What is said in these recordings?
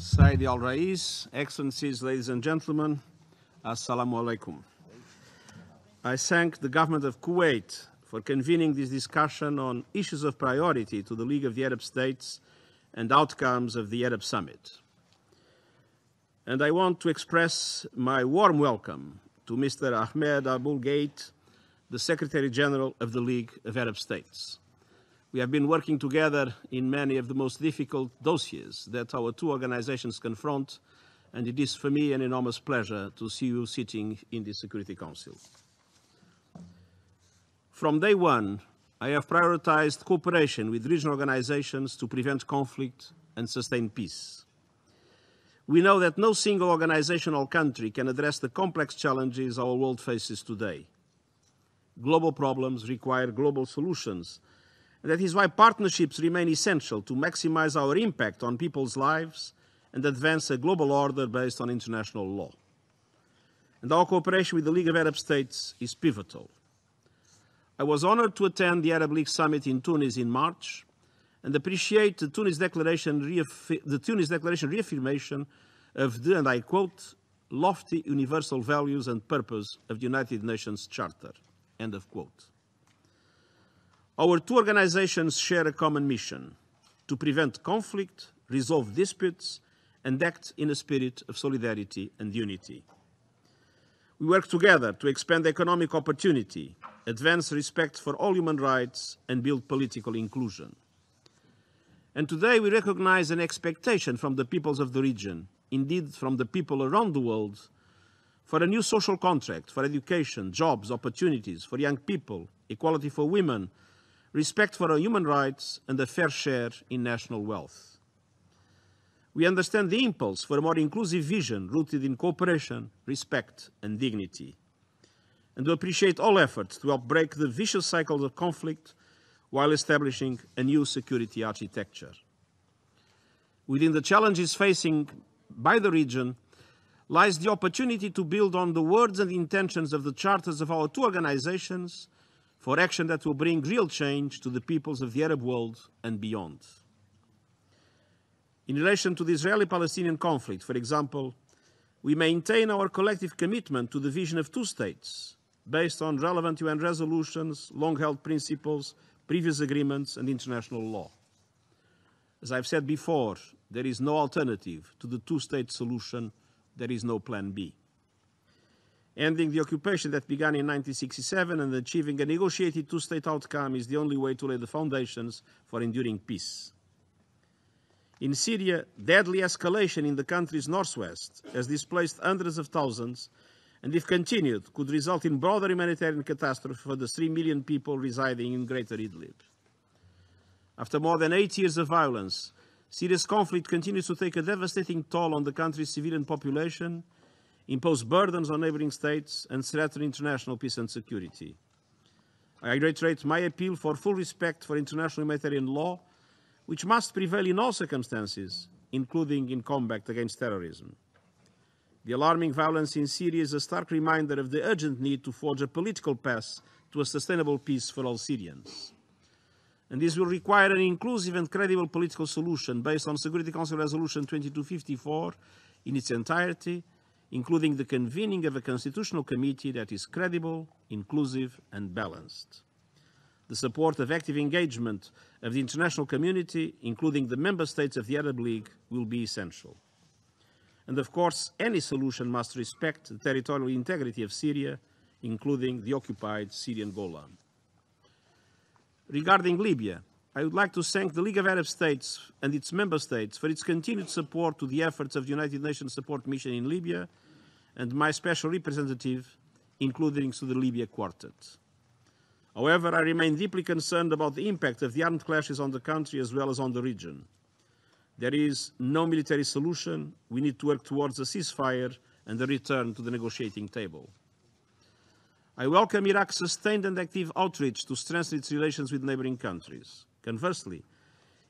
Sayyid Al Rais, Excellencies, ladies and gentlemen, Assalamu alaikum. I thank the government of Kuwait for convening this discussion on issues of priority to the League of the Arab States and outcomes of the Arab Summit. And I want to express my warm welcome to Mr. Ahmed Abul Gait, the Secretary General of the League of Arab States. We have been working together in many of the most difficult dossiers that our two organizations confront, and it is for me an enormous pleasure to see you sitting in the Security Council. From day one, I have prioritized cooperation with regional organizations to prevent conflict and sustain peace. We know that no single organization or country can address the complex challenges our world faces today. Global problems require global solutions that is why partnerships remain essential to maximize our impact on people's lives and advance a global order based on international law. And our cooperation with the League of Arab States is pivotal. I was honored to attend the Arab League summit in Tunis in March and appreciate the Tunis Declaration, the Tunis Declaration reaffirmation of the, and I quote, lofty universal values and purpose of the United Nations Charter, end of quote. Our two organizations share a common mission to prevent conflict, resolve disputes, and act in a spirit of solidarity and unity. We work together to expand economic opportunity, advance respect for all human rights, and build political inclusion. And today we recognize an expectation from the peoples of the region, indeed from the people around the world, for a new social contract for education, jobs, opportunities for young people, equality for women, respect for our human rights, and a fair share in national wealth. We understand the impulse for a more inclusive vision rooted in cooperation, respect, and dignity, and we appreciate all efforts to help break the vicious cycles of conflict while establishing a new security architecture. Within the challenges facing by the region lies the opportunity to build on the words and intentions of the charters of our two organizations for action that will bring real change to the peoples of the Arab world and beyond. In relation to the Israeli Palestinian conflict, for example, we maintain our collective commitment to the vision of two states based on relevant UN resolutions, long held principles, previous agreements, and international law. As I've said before, there is no alternative to the two state solution, there is no plan B. Ending the occupation that began in 1967 and achieving a negotiated two state outcome is the only way to lay the foundations for enduring peace. In Syria, deadly escalation in the country's northwest has displaced hundreds of thousands and, if continued, could result in broader humanitarian catastrophe for the 3 million people residing in Greater Idlib. After more than eight years of violence, Syria's conflict continues to take a devastating toll on the country's civilian population impose burdens on neighboring states, and threaten international peace and security. I reiterate my appeal for full respect for international humanitarian law, which must prevail in all circumstances, including in combat against terrorism. The alarming violence in Syria is a stark reminder of the urgent need to forge a political path to a sustainable peace for all Syrians. And this will require an inclusive and credible political solution based on Security Council Resolution 2254 in its entirety including the convening of a constitutional committee that is credible, inclusive, and balanced. The support of active engagement of the international community, including the member states of the Arab League, will be essential. And of course, any solution must respect the territorial integrity of Syria, including the occupied Syrian Golan. Regarding Libya, I would like to thank the League of Arab States and its member states for its continued support to the efforts of the United Nations Support Mission in Libya and my special representative, including to the Libya Quartet. However, I remain deeply concerned about the impact of the armed clashes on the country as well as on the region. There is no military solution. We need to work towards a ceasefire and a return to the negotiating table. I welcome Iraq's sustained and active outreach to strengthen its relations with neighboring countries. Conversely,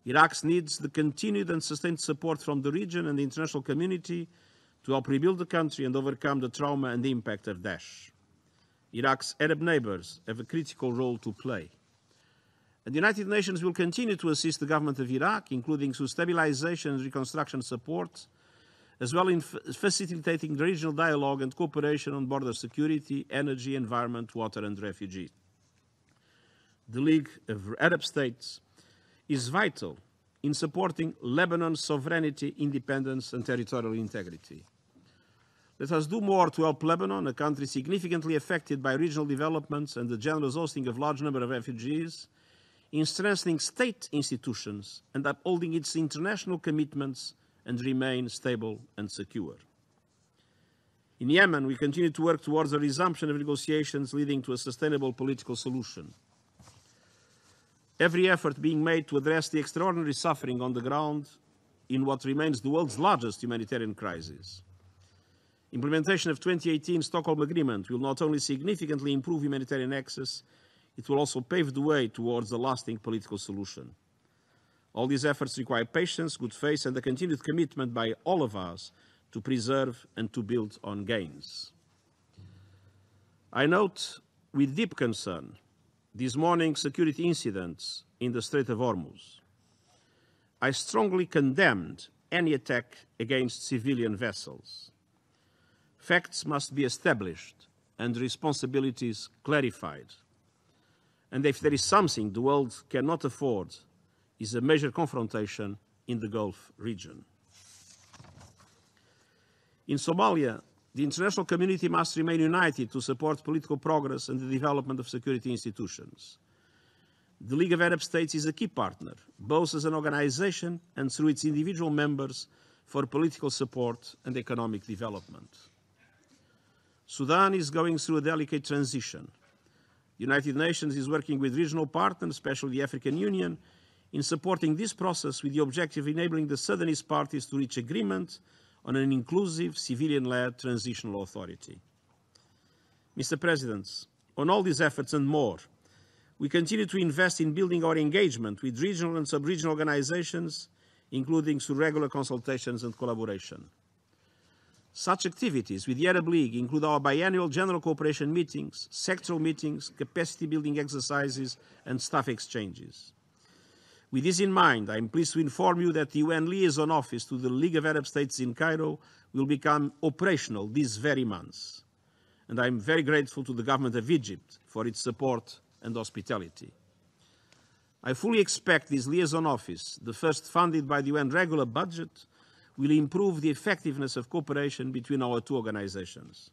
Iraq needs the continued and sustained support from the region and the international community to help rebuild the country and overcome the trauma and impact of Daesh. Iraq's Arab neighbors have a critical role to play. And the United Nations will continue to assist the government of Iraq, including through stabilization and reconstruction support, as well in facilitating regional dialogue and cooperation on border security, energy, environment, water, and refugees. The League of Arab States is vital in supporting Lebanon's sovereignty, independence, and territorial integrity. Let us do more to help Lebanon, a country significantly affected by regional developments and the generous hosting of large number of refugees, in strengthening state institutions and upholding its international commitments and remain stable and secure. In Yemen, we continue to work towards a resumption of negotiations leading to a sustainable political solution every effort being made to address the extraordinary suffering on the ground in what remains the world's largest humanitarian crisis. Implementation of 2018 Stockholm Agreement will not only significantly improve humanitarian access, it will also pave the way towards a lasting political solution. All these efforts require patience, good faith, and a continued commitment by all of us to preserve and to build on gains. I note with deep concern this morning's security incidents in the Strait of Hormuz, I strongly condemned any attack against civilian vessels. Facts must be established and responsibilities clarified. And if there is something the world cannot afford, is a major confrontation in the Gulf region. In Somalia, the international community must remain united to support political progress and the development of security institutions. The League of Arab States is a key partner, both as an organization and through its individual members, for political support and economic development. Sudan is going through a delicate transition. The United Nations is working with regional partners, especially the African Union, in supporting this process with the objective of enabling the Sudanese parties to reach agreement on an inclusive civilian-led transitional authority. Mr. President, on all these efforts and more, we continue to invest in building our engagement with regional and sub-regional organizations, including through regular consultations and collaboration. Such activities with the Arab League include our biannual general cooperation meetings, sectoral meetings, capacity building exercises, and staff exchanges. With this in mind, I am pleased to inform you that the UN Liaison Office to the League of Arab States in Cairo will become operational this very month. And I am very grateful to the government of Egypt for its support and hospitality. I fully expect this liaison office, the first funded by the UN regular budget, will improve the effectiveness of cooperation between our two organizations.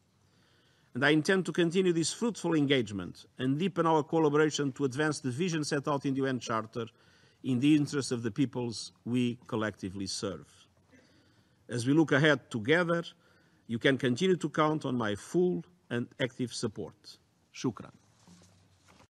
And I intend to continue this fruitful engagement and deepen our collaboration to advance the vision set out in the UN Charter in the interests of the peoples we collectively serve. As we look ahead together, you can continue to count on my full and active support. Shukran.